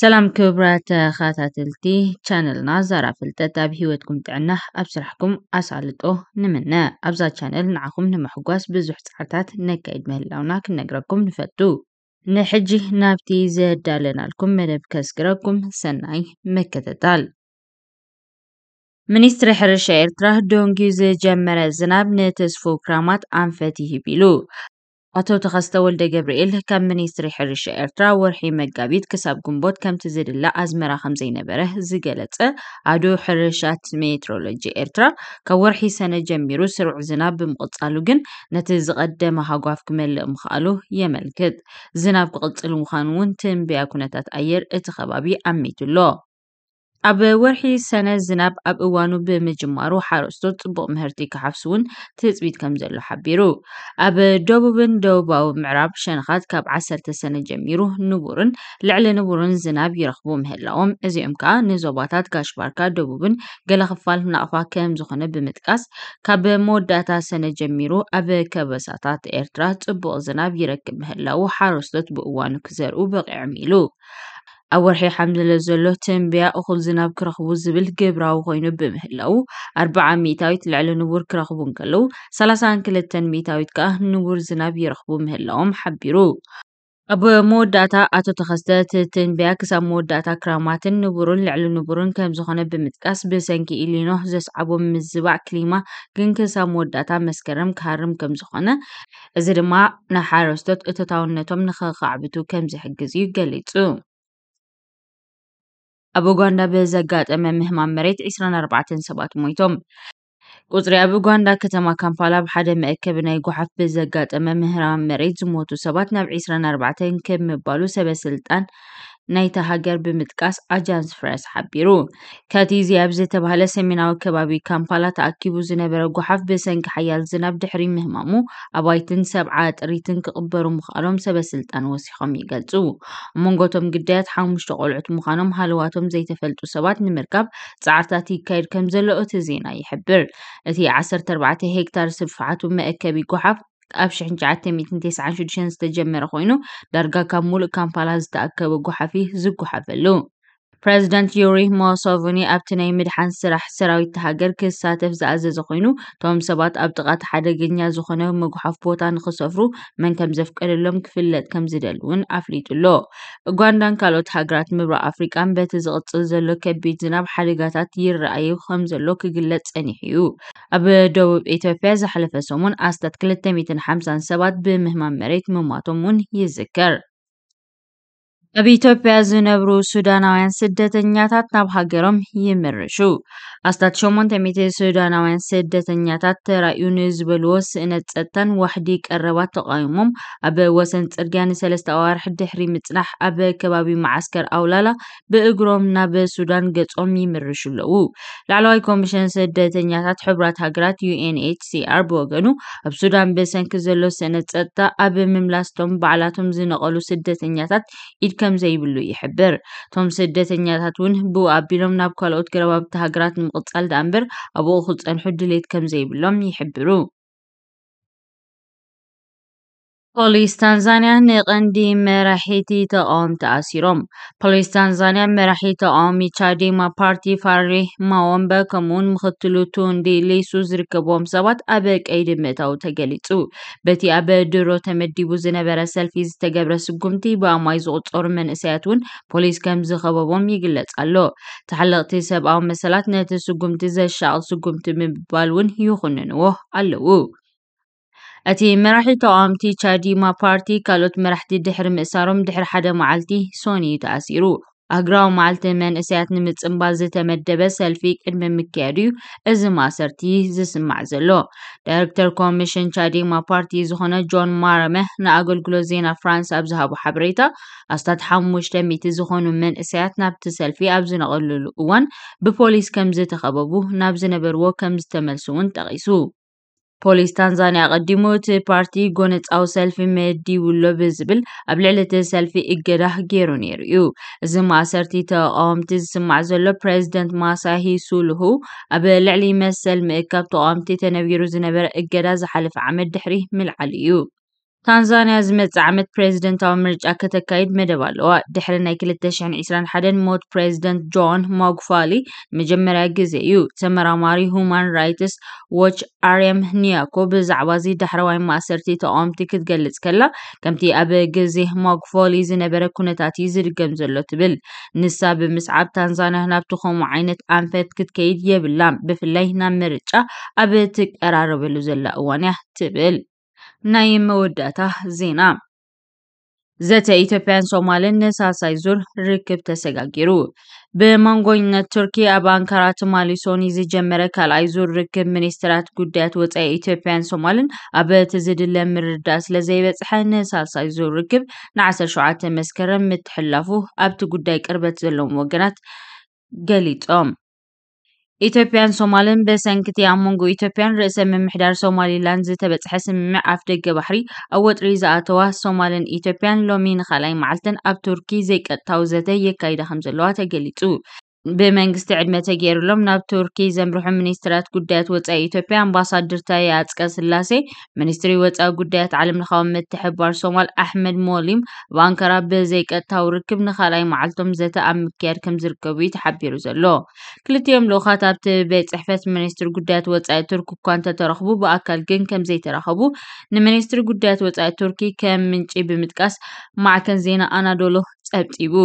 ሰላም ክቡራት ተኸታተልቲ ቻነልና ዛራ ፍልጠት ኣብ ሂወትኩም ጥዕና ኣብ ስራሕኩም ኣሳልጦ ንምነ ኣብዛ ቻነል ንዓኹም ንምሕጓስ ብዙሕ ፃዕርታት ነካይድ ምህላውና ክነግረኩም ንፈቱ ንሕጂ ናብቲ ዘዳለናልኩም መደብ ከስግረኩም ሰናይ መከተታል ሚኒስትሪ ሕርሻ ኤርትራ ዶንጊ ዝጀመረ ዝናብ ንተስፎ ክራማት ኣንፈት ይህብ ኢሉ ኣቶ ተኸስተ ወልደ ገብርኤል ካብ ሚኒስትሪ ሕርሻ ኤርትራ ወርሒ መጋቢት ክሳብ ግንቦት ከምቲ ዝድላ ኣዝመራ ከም ዘይነበረ ዝገለፀ ኣዶ ሕርሻት ሜትሮሎጂ ኤርትራ ካብ ወርሒ ሰነ ጀሚሩ ስሩዕ ዝናብ ብምቕፃሉ ግን ነቲ ዝቐደመ ሃጓፍ ክመልእ ምኽኣሉ የመልክት። ዝናብ ክቕፅል ምዃኑ እውን ትንበያ ኩነታት ኣየር እቲ ከባቢ ኣሜቱሎ። ኣብ ወርሒ ሰነ ዝናብ ኣብ እዋኑ ብምጅማሩ ሓረስቶት ፅቡቅ ምህርቲ እውን ትፅቢት ከም ዘሎ ሓቢሩ ኣብ ደቡብን ደቡባዊ ምዕራብ ሸነኻት ካብ ዓሰርተ ሰነ ጀሚሩ ንቡርን ልዕሊ ንቡርን ዝናብ ይረኽቡ ምህላዎም እዚኦም ከዓ ንዞባታት ጋሽባርካ ደቡብን ገለ ክፋል ናቕፋ ከም ዝኾነ ብምጥቃስ ካብ መወዳእታ ሰነ ጀሚሩ ኣብ ከበሳታት ኤርትራ ፅቡቅ ዝናብ ይረክብ ምህላው ሓረስቶት ብእዋኑ ክዘርኡ በቂዖም ኢሉ أول حي حمد الله زلو تنبيا أخل زناب كرخبو زبل قبراو غينو بمهلو أربعة ميتاويت لعلو نور كرخبو نقلو سلاسان كلتن ميتاويت كاه نور زناب يرخبو مهلو محبيرو أبو مود داتا أتو تخستات تنبيا كسا مود داتا كرامات نورون لعلو نورون كمزوخانة بمتكاس إلي إلينوه زيس عبو مزبع كليما كن كسا مود داتا مسكرم كهرم كمزوخانة إزر ما نحاروستوت إتو تاونتوم نخاقع بتو كمزيح قزيو قليتو ኣብ ኡጋንዳ ብዘጋጠመ ምህማም መሬት 24 ሰባት ሞይቶም። ቁፅሪ ኣብ ኡጋንዳ ከተማ ካምፓላ ብሓደ መእከብ ናይ ጓሓፍ ብዘጋጠመ ምህራም መሬት ዝሞቱ ሰባት ናብ 24 ከም ምባሉ ሰበስልጣን نايتا هاجر بمتكاس أجانس فرس حبيرو كاتيزي أبزة تبهالة سميناو كبابي كامبالا تأكيبو زنب رقو حف بسنك حيال زنب دحري مهمامو أبايتن سبعات ريتن كقبرو مخالوم سبسلتان وسيخوم يقلزو مونغوتوم قدات حاموش تقولعت مخانوم هالواتوم زي تفلتو سبات نمركب تزعرتاتي كاير كمزلو تزينا يحبر اتي عسر تربعتي هكتار سبفعاتو مأكبي قحف ኣብ 1996 ዝተጀመረ ኮይኑ ዳርጋ ካብ ሙሉእ ካምፓላ ዝተኣከበ ጓሓፍ ዝጓሓፈሉ ፕረዚደንት ዩሪ ሞሶቭኒ ኣብቲ ናይ ምድሓን ስራሕ ሰራዊት ሃገር ክሳተፍ ዝኣዘዘ ኮይኑ እቶም ሰባት ኣብ ጥቓት ሓደገኛ ዝኾነ መጉሓፍ ቦታ ንክሰፍሩ መን ከም ዘፍቀደሎም ክፍለጥ ከም ዝደል እውን ኣፍሊጡ ኣሎ ኡጋንዳን ካልኦት ሃገራት ምብራቅ ኣፍሪቃን በቲ ዝቕፅል ዘሎ ከቢድ ዝናብ ሓደጋታት ይረኣዩ ከም ዘሎ ክግለጽ ጸኒሑ እዩ ኣብ ደቡብ ኢትዮጵያ ዝሓለፈ ሰሙን ኣስታት 250 ሰባት ብምህማም መሬት ምማቶም እውን ይዝከር ኣብ ኢትዮጵያ ዝነብሩ ሱዳናውያን ስደተኛታት ናብ ሃገሮም ይምርሹ። አስታቸውሞን ተሜቴ ሱዳናውያን ስደተኛታት ተራእዩን ንዝበልዎ ስእነት ፀጥታን ዋሕዲ ቀረባት ተቃዊሞም ኣብ ወሰን ፅርግያ ንሰለስተ ኣዋርሒ ድሕሪ ምፅናሕ ኣብ ከባቢ ማዓስከር ኣውላላ ብእግሮም ናብ ሱዳን ገጾም ይምርሹ ኣለዉ ላዕለዋይ ኮሚሽን ስደተኛታት ሕቡራት ሃገራት ዩኤንኤችሲአር ብወገኑ ኣብ ሱዳን ብሰንኪ ዘሎ ስእነት ፀጥታ ኣብ ምምላስቶም በዕላቶም ባዕላቶም ዝነቐሉ ስደተኛታት ኢድ ከም ዘይብሉ ይሕብር እቶም ስደተኛታት እውን ብኣቢሎም ናብ ካልኦት ገረባብቲ ሃገራት ምቕጻል ደኣምበር እምበር ኣብኡ ክፀንሑ ድሌት ከም ዘይብሎም ይሕብሩ ፖሊስ ታንዛኒያ ንቐንዲ መራሒቲ ተቃውም ተኣሲሮም ፖሊስ ታንዛንያ መራሒ ተቃዋሚ ቻዴማ ፓርቲ ፋሬህ ማወንበ ከምኡውን ምክትሉ ቱንዲ ሌሱ ዝርከብዎም ሰባት ኣብ ቀይዲ ምእታው ተገሊጹ በቲ ኣብ ድሮ ተመዲቡ ዝነበረ ሰልፊ ዝተገብረ ስጉምቲ ብኣማይ ዝቁፀሩ መንእሰያት እውን ፖሊስ ከም ዝኸበቦም ይግለጽ ኣሎ ተሓለቕቲ ሰብኣዊ መሰላት ነቲ ስጉምቲ ዘሻቕል ስጉምቲ ምባል እውን ይኹንንዎ ኣለዉ أتي مرحي توامتي ما بارتي كالوت مرحتي دحر مئسارم دحر حدا معالتي سوني تأسيرو أقراو معالتي من إسيات نمت إمبال زتمدب سلفي قدم مكاريو إزي زي سمع زلو داركتر كوميشن ما بارتي زخونا جون مارمه نأقل قلو زينا فرانس أبزهابو حبريتا أستاد حموش تميتي زخونو من إسيات نابت سلفي أبزي نغلو لقوان ببوليس كمزي تخببوه نابزي نبروه كمزي تملسون تغيسوه ፖሊስ ታንዛንያ ቀዲሙ እቲ ፓርቲ ጎነፃዊ ሰልፊ መዲውሎ ብዝብል ኣብ ልዕሊ እቲ ሰልፊ እገዳ ገይሩ ነይሩ እዩ እዚ ማእሰርቲ ተቃወምቲ ዝስማዕ ዘሎ ፕሬዚደንት ማሳሂ ሱልሁ ኣብ ልዕሊ መሰል ምእካብ ተቃወምቲ ተነቢሩ ዝነበረ እገዳ ዝሓለፈ ዓመት ድሕሪ ምልዓል እዩ ታንዛንያ ዝመፅእ ዓመት ፕሬዚደንታዊ ምርጫ ከተካይድ መደብ ኣለዋ። ድሕሪ ናይ 2021 ሞት ፕሬዚደንት ጆን ማጉፋሊ ንመጀመርያ ግዜ እዩ። ተመራማሪ ሁማን ራይትስ ዎች ኣርየም ኒያኮ ብዛዕባ እዚ ዳሕረዋይ ማእሰርቲ ተቃወምቲ ክትገልጽ ከላ ከምቲ ኣብ ግዜ ማጉፋሊ ዝነበረ ኩነታት እዩ ዝድገም ዘሎ ትብል። ንሳ ብምስዓብ ታንዛንያ ናብቲ ከምኡ ዓይነት ኣንፈት ክትከይድ የብላን ብፍላይ ናብ ምርጫ ኣብ ትቀራረበሉ ዘላ እዋን እያ ትብል። ናይ መወዳእታ ዜና ዘተ ኢትዮጵያን ሶማልን ሳሳይ ዙር ርክብ ተሰጋጊሩ ብመንጎኝነት ቱርኪ ኣብ ኣንካራ ትማሊ ሶኒ ዝጀመረ ካልኣይ ዙር ርክብ ሚኒስትራት ጉዳያት ወፃኢ ኢትዮጵያን ሶማልን ኣብ እቲ ዝድለ ምርዳእ ስለ ዘይበፅሐ ንሳሳይ ዙር ርክብ ን17 መስከረም ምትሕላፉ ኣብቲ ጉዳይ ቅርበት ዘለዎም ወገናት ገሊፆም ኢትዮጵያን ሶማልን ብሰንኪቲ ኣብ መንጎ ኢትዮጵያን ርእሰ ምምሕዳር ሶማሊላንድ ዝተበፅሐ ስምምዕ ኣፍ ደገ ባሕሪ ኣብ ወጥሪ ዝኣተዋ ሶማልን ኢትዮጵያን ሎሚ ንካልኣይ መዓልተን ኣብ ቱርኪ ዘይቀጥታዊ ዘተ የካይዳ ዘለዋ ተገሊጹ ብመንግስቲ ዕድመ ተገይሩሎም ናብ ቱርኪ ዘምርሑ ሚኒስትራት ጉዳያት ወጻኢ ኢትዮጵያ ኣምባሳደር ታየ ኣፅቀስላሴ ሚኒስትሪ ወጻኢ ጉዳያት ዓለም ለኻዊ ምትሕብባር ሶማል ኣሕመድ ሞሊም ኣብ ኣንካራ ብዘይቀጥታዊ ርክብ ንኻልኣይ መዓልቶም ዘተ ኣብ ምክያድ ከም ዝርከቡ እዩ ተሓቢሩ ዘሎ። ክልቲኦም ልኡኻት ኣብቲ ቤት ፅሕፈት ሚኒስትሪ ጉዳያት ወጻኢ ቱርክ እኳ እንተተረኽቡ ብኣካል ግን ከም ዘይተራኸቡ ንሚኒስትሪ ጉዳያት ወጻኢ ቱርኪ ከም ምንጪ ብምጥቃስ ማዕከን ዜና ኣናዶሎ ፀብፂቡ።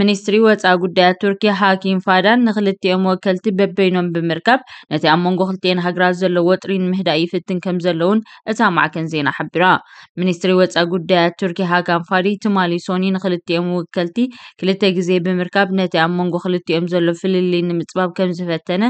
ሚኒስትሪ ወፃኢ ጉዳያት ቱርኪ ሃኪም ፋዳን ንክልቲኦም ወከልቲ በበይኖም ብምርካብ ነቲ ኣብ መንጎ ክልቲአን ሃገራት ዘለዎ ጥሪ ንምህዳእ ይፍትን ከም ዘለውን እታ ማዕከን ዜና ሓቢራ ሚኒስትሪ ወፃኢ ጉዳያት ቱርኪ ሃካም ፋዲ ትማሊ ሶኒ ንክልቲኦም ውከልቲ ክልተ ግዜ ብምርካብ ነቲ ኣብ መንጎ ክልቲኦም ዘሎ ፍልልይ ንምፅባብ ከም ዝፈተነ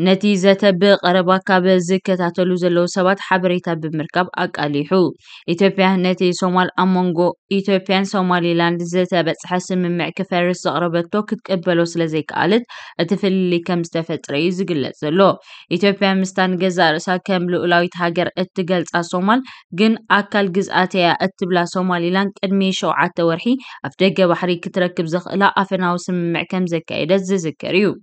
نتي زتب غربا كاب زكة تلو زلو سبات حبري تاب مركب اك اليحو إتوبيا نتي سومال أمونغو إتوبيا سومالي لاند بس حسن من معك فارس غربا توكت كبالو سلزي كالت اتفل اللي كم ستفتري زقل زلو إتوبيا مستان جزار سا كم لولاو يتهاجر اتقل تا سومال جن اكال جزاتيا اتبلا سومالي لاند ادمي شو عتورحي افدقى بحري كتركب إلا افناو سم معكم زكايدة زكريو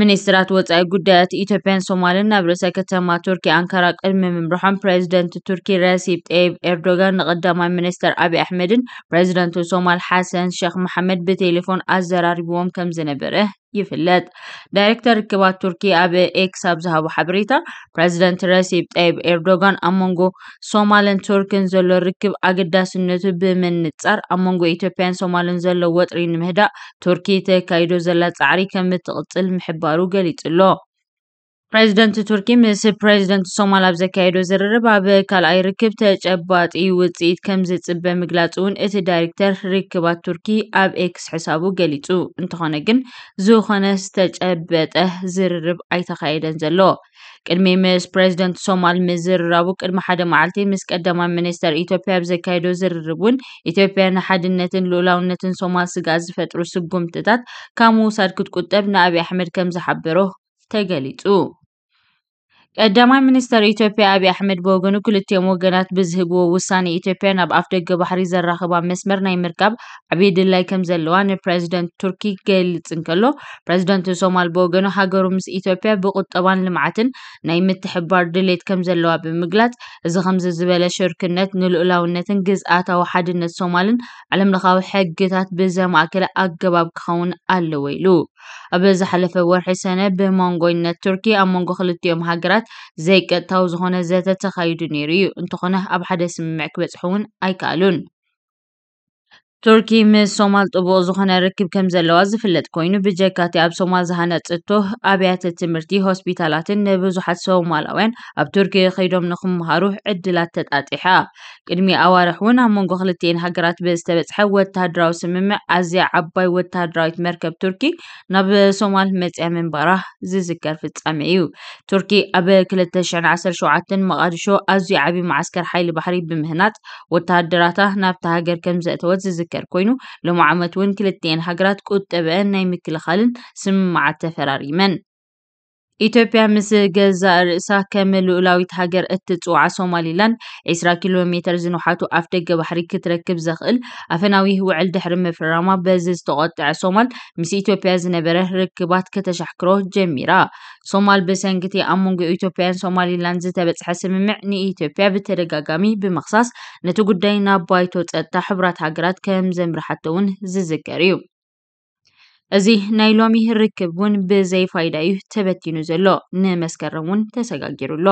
ሚኒስትራት ወፃኢ ጉዳያት ኢትዮጵያን ሶማልን ናብ ርእሰ ከተማ ቱርኪ ኣንካራ ቅድሚ ምምርሖም ፕሬዚደንት ቱርኪ ረሲብ ጠይብ ኤርዶጋን ንቀዳማይ ሚኒስተር ኣብይ ኣሕመድን ፕሬዚደንቱ ሶማል ሓሰን ሼክ መሓመድ ብቴሌፎን ኣዘራሪብዎም ከም ዝነበረ ይፍለጥ። ዳይሬክተር ርክባት ቱርኪ ኣብ ኤክስ ኣብ ዝሃቦ ሓበሬታ ፕረዚደንት ረሲብ ጠይብ ኤርዶጋን ኣብ መንጎ ሶማልን ቱርክን ዘሎ ርክብ ኣገዳስነቱ ብምንፃር ኣብ መንጎ ኢትዮጵያን ሶማልን ዘሎ ወጥሪ ንምህዳእ ቱርኪ ተካይዶ ዘላ ፃዕሪ ከም እትቕፅል ምሕባሩ ገሊፁ ኣሎ። ፕሬዚደንት ቱርኪ ምስ ፕሬዚደንት ሶማል ኣብ ዘካየዶ ዝርርብ ኣብ ካልኣይ ርክብ ተጨባጢ ውፅኢት ከም ዝፅበ ምግላፅ እውን እቲ ዳይሬክተር ርክባት ቱርኪ ኣብ ኤክስ ሕሳቡ ገሊፁ እንተኾነ ግን ዝኾነ ዝተጨበጠ ዝርርብ ኣይተኻየደን ዘሎ ቅድሚ ምስ ፕሬዚደንት ሶማል ምዝርራቡ ቅድሚ ሓደ መዓልቲ ምስ ቀዳማይ ሚኒስተር ኢትዮጵያ ኣብ ዘካየዶ ዝርርብ እውን ኢትዮጵያ ንሓድነትን ልኡላውነትን ሶማል ስጋ ዝፈጥሩ ስጉምትታት ካብ ምውሳድ ክትቁጠብ ንኣብይ ኣሕመድ ከም ዝሓበሮ ተገሊጹ ቀዳማይ ሚኒስተር ኢትዮጵያ ኣብዪ ኣሕመድ ብወገኑ ክልቲኦም ወገናት ብዝህብዎ ውሳነ ኢትዮጵያ ናብ ኣፍ ደገ ባሕሪ ዘራኽባ መስመር ናይ ምርካብ ዓብዪ ድላይ ከም ዘለዋ ንፕረዚደንት ቱርኪ ክገልጽ እንከሎ ፕረዚደንት ሶማል ብወገኑ ሃገሩ ምስ ኢትዮጵያ ብቁጠባን ልምዓትን ናይ ምትሕባር ድሌት ከም ዘለዋ ብምግላጽ እዚ ከምዚ ዝበለ ሽርክነት ንልኡላውነትን ግዝኣታዊ ሓድነት ሶማልን ዓለም ለኻዊ ሕግታት ብዘማእከለ ኣገባብ ክኸውን ኣለዎ ኢሉ ኣብ ዝሓለፈ ወርሒ ሰነ ብሞንጎይነት ቱርኪ ኣብ መንጎ ክልቲኦም ሃገራት ነገራት ዘይቀጥታዊ ዝኾነ ዘተ ተኻይዱ ነይሩ እዩ እንተኾነ ኣብ ሓደ ስምምዕ ክበፅሑ እውን ኣይከኣሉን ቱርኪ ምስ ሶማል ጥቡቕ ዝኾነ ርክብ ከም ዘለዋ ዝፍለጥ ኮይኑ ብጀካቲ ኣብ ሶማል ዝሃነፅቶ ኣብያተ ትምህርቲ ሆስፒታላትን ንብዙሓት ሶማላውያን ኣብ ቱርኪ ከይዶም ንኽምሃሩ ዕድላት ተጣጢሓ ቅድሚ ኣዋርሕ እውን ኣብ መንጎ ክልቲኤን ሃገራት ብዝተበፅሐ ወታደራዊ ስምምዕ ኣዝያ ዓባይ ወታደራዊት መርከብ ቱርኪ ናብ ሶማል መፅያ ምንበራ ዝዝከር ፍጻሜ እዩ ቱርኪ ኣብ 2017 መቓዲሾ ኣዝዩ ዓብዪ ማዓስከር ሓይሊ ባሕሪ ብምህናፅ ወታደራታ ናብቲ ሃገር ከም ዘእተወት ዝዝከር ነገር ኮይኑ ሎሚ ዓመት እውን ክልቲአን ሃገራት ቁጠበአን ናይ ምክልኻልን ስምምዓት ተፈራሪመን ኢትዮጵያ ምስ ገዛእ ርእሳ ከም ልኡላዊት ሃገር እትፅዋዕ ሶማሊላንድ 20 ኪሎ ሜትር ዝነውሓቱ ኣፍ ደገ ባሕሪ ክትረክብ ዘኽእል ኣፈናዊ ውዕል ድሕሪ ምፍራማ በዚ ዝተቆጥዐ ሶማል ምስ ኢትዮጵያ ዝነበረ ርክባት ከተሻሕክሮ ጀሚራ ሶማል ብሰንግቲ ኣብ መንጎ ኢትዮጵያን ሶማሊላንድ ዝተበፅሐ ስምምዕ ንኢትዮጵያ ብተደጋጋሚ ብምኽሳስ ነቲ ጉዳይ ናብ ባይቶ ፀጥታ ሕቡራት ሃገራት ከም ዘምርሓቶ እውን ዝዝከር እዩ እዚ ናይ ሎሚ ርክብ እውን ብዘይፋይዳ እዩ ተበቲኑ ዘሎ ንመስከረም እውን ተሰጋጊሩ ኣሎ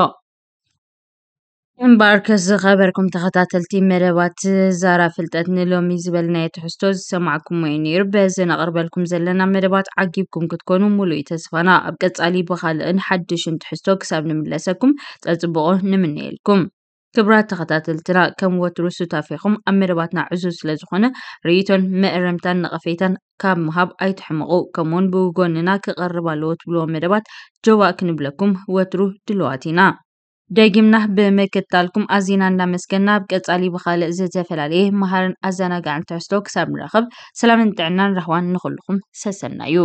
እምበር ከዝኸበርኩም ተኸታተልቲ መደባት ዛራ ፍልጠት ንሎሚ ዝበልናየ ትሕዝቶ ዝሰማዕኩም ወይ ነይሩ በዚ ነቕርበልኩም ዘለና መደባት ዓጊብኩም ክትኮኑ ሙሉእ ተስፋና ኣብ ቀጻሊ ብኻልእን ሓድሽን ትሕዝቶ ክሳብ ንምለሰኩም ፀፅብቆ ንምነየልኩም ክብራት ተኸታተል ትራ ከም ወትሩ ስታፊኹም ኣብ መደባትና ዕዙዝ ስለ ዝኾነ ርእይቶን መእረምታን ነቐፌታን ካብ ምሃብ ኣይትሕምቑ ከምኡውን ብጎንና ክቐርብ ኣለዎ ትብልዎ መደባት ጀዋ ክንብለኩም ወትሩ ድልዋት ኢና ደጊምና ብምክታልኩም ኣዝና እንዳመስገና ኣብ ቀጻሊ ብኻልእ ዝተፈላለየ መሃርን ኣዘናጋዕን ትሕዝቶ ክሳብ ንረኸብ ሰላምን ጥዕናን ረኽዋን ንኹልኩም ሰሰና እዩ